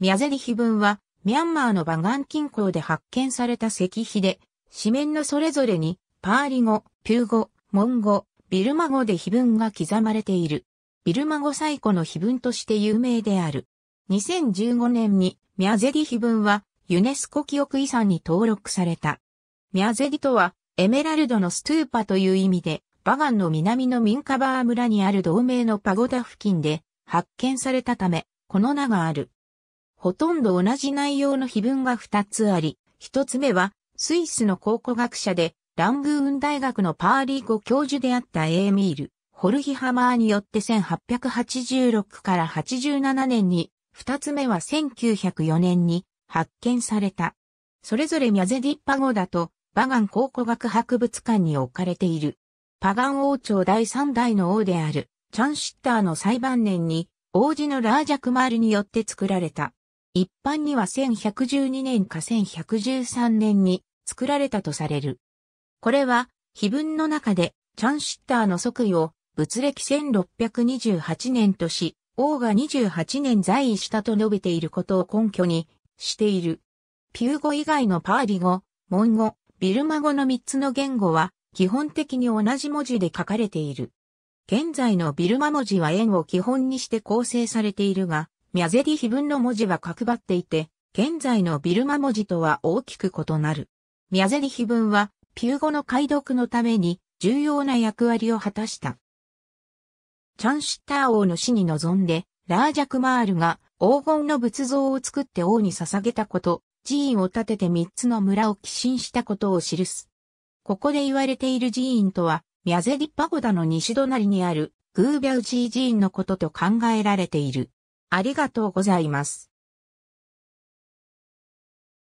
ミヤゼリ碑文は、ミャンマーのバガン近郊で発見された石碑で、紙面のそれぞれに、パーリ語、ピュー語、モン語、ビルマ語で碑文が刻まれている。ビルマ語最古の碑文として有名である。2015年に、ミャゼリ碑文は、ユネスコ記憶遺産に登録された。ミャゼリとは、エメラルドのストゥーパという意味で、バガンの南のミンカバー村にある同盟のパゴダ付近で発見されたため、この名がある。ほとんど同じ内容の碑文が二つあり、一つ目は、スイスの考古学者で、ラングーン大学のパーリー語教授であったエーミール、ホルヒハマーによって1886から87年に、二つ目は1904年に発見された。それぞれミャゼディッパ語だと、バガン考古学博物館に置かれている。パガン王朝第三代の王である、チャンシッターの裁判年に、王子のラージャクマールによって作られた。一般には1112年か1113年に作られたとされる。これは、碑文の中で、チャンシッターの即位を、仏歴1628年とし、王が28年在位したと述べていることを根拠にしている。ピュー語以外のパーリ語、モン語、ビルマ語の3つの言語は基本的に同じ文字で書かれている。現在のビルマ文字は円を基本にして構成されているが、ミャゼリヒ文の文字は角張っていて、現在のビルマ文字とは大きく異なる。ミャゼリヒ文は、ピュー語の解読のために重要な役割を果たした。チャンシュッター王の死に臨んで、ラージャクマールが黄金の仏像を作って王に捧げたこと、寺院を建てて三つの村を寄進したことを記す。ここで言われている寺院とは、ミャゼリパゴダの西隣にあるグービャウジー寺院のことと考えられている。ありがとうございます。